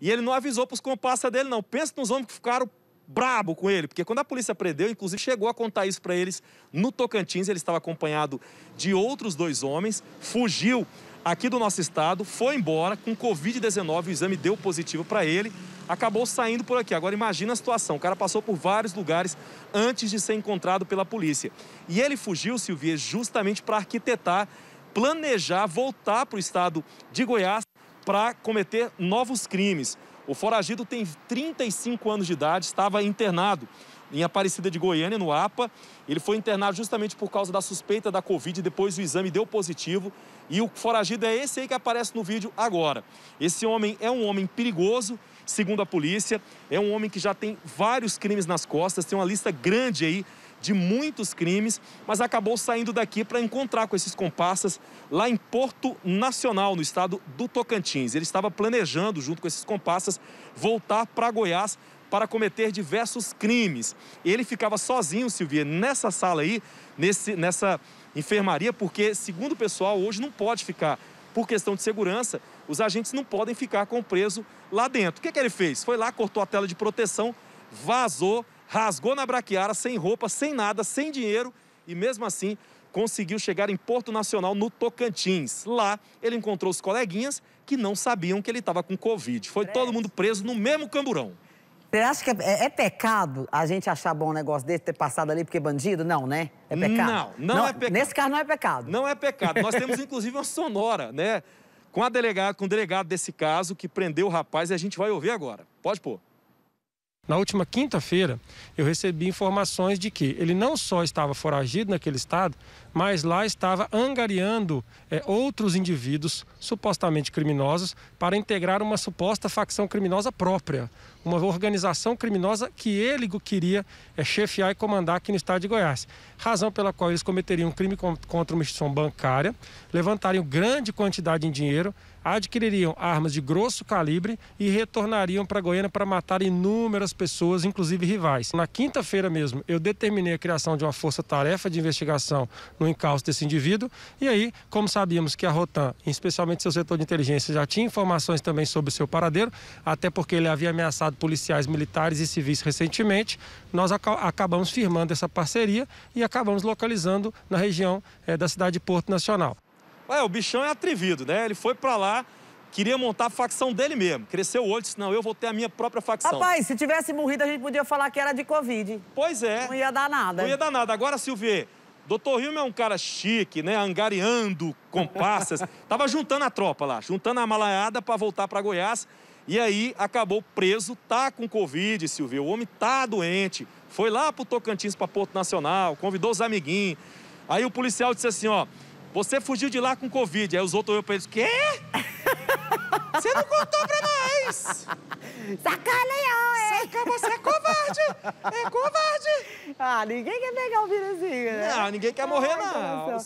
E ele não avisou para os comparsas dele, não. Pensa nos homens que ficaram brabo com ele, porque quando a polícia prendeu, inclusive chegou a contar isso para eles no Tocantins, ele estava acompanhado de outros dois homens, fugiu aqui do nosso estado, foi embora com Covid-19, o exame deu positivo para ele, acabou saindo por aqui. Agora imagina a situação, o cara passou por vários lugares antes de ser encontrado pela polícia. E ele fugiu, Silvia, justamente para arquitetar, planejar voltar para o estado de Goiás para cometer novos crimes. O foragido tem 35 anos de idade, estava internado em Aparecida de Goiânia, no APA. Ele foi internado justamente por causa da suspeita da Covid, depois o exame deu positivo. E o foragido é esse aí que aparece no vídeo agora. Esse homem é um homem perigoso, segundo a polícia. É um homem que já tem vários crimes nas costas, tem uma lista grande aí de muitos crimes, mas acabou saindo daqui para encontrar com esses comparsas lá em Porto Nacional, no estado do Tocantins. Ele estava planejando, junto com esses comparsas, voltar para Goiás para cometer diversos crimes. Ele ficava sozinho, Silvia, nessa sala aí, nesse, nessa enfermaria, porque, segundo o pessoal, hoje não pode ficar por questão de segurança, os agentes não podem ficar com o preso lá dentro. O que, é que ele fez? Foi lá, cortou a tela de proteção, vazou rasgou na braquiara, sem roupa, sem nada, sem dinheiro e mesmo assim conseguiu chegar em Porto Nacional, no Tocantins. Lá, ele encontrou os coleguinhas que não sabiam que ele estava com Covid. Foi Parece. todo mundo preso no mesmo camburão. Você acha que é, é, é, pecado a gente achar bom um negócio desse, ter passado ali porque é bandido? Não, né? É pecado? Não, não, é não, é pecado. Nesse caso não é pecado. Não é pecado. Nós temos, inclusive, uma sonora, né? Com, a delegada, com o delegado desse caso que prendeu o rapaz e a gente vai ouvir agora. Pode pôr. Na última quinta-feira, eu recebi informações de que ele não só estava foragido naquele estado, mas lá estava angariando é, outros indivíduos supostamente criminosos para integrar uma suposta facção criminosa própria, uma organização criminosa que ele queria é, chefiar e comandar aqui no estado de Goiás. Razão pela qual eles cometeriam um crime contra uma instituição bancária, levantariam grande quantidade de dinheiro adquiririam armas de grosso calibre e retornariam para Goiânia para matar inúmeras pessoas, inclusive rivais. Na quinta-feira mesmo, eu determinei a criação de uma força-tarefa de investigação no encalço desse indivíduo. E aí, como sabíamos que a Rotan, especialmente seu setor de inteligência, já tinha informações também sobre o seu paradeiro, até porque ele havia ameaçado policiais militares e civis recentemente, nós ac acabamos firmando essa parceria e acabamos localizando na região eh, da cidade de Porto Nacional. Ué, o bichão é atrevido, né? Ele foi para lá, queria montar a facção dele mesmo. Cresceu o olho, disse, não, eu vou ter a minha própria facção. Rapaz, se tivesse morrido, a gente podia falar que era de Covid. Pois é. Não ia dar nada. Não ia dar nada. Agora, Silvia, Dr. Rilme é um cara chique, né? Angariando comparsas. Tava juntando a tropa lá, juntando a malaiada para voltar para Goiás. E aí acabou preso, tá com Covid, Silvio. O homem tá doente. Foi lá pro Tocantins, pra Porto Nacional, convidou os amiguinhos. Aí o policial disse assim: ó, você fugiu de lá com Covid. Aí os outros olham pra eles, quê? Você não contou pra nós! Sacaneou, é? Saca, você é covarde! É covarde! Ah, ninguém quer pegar o um né? Não, ninguém quer morrer, não.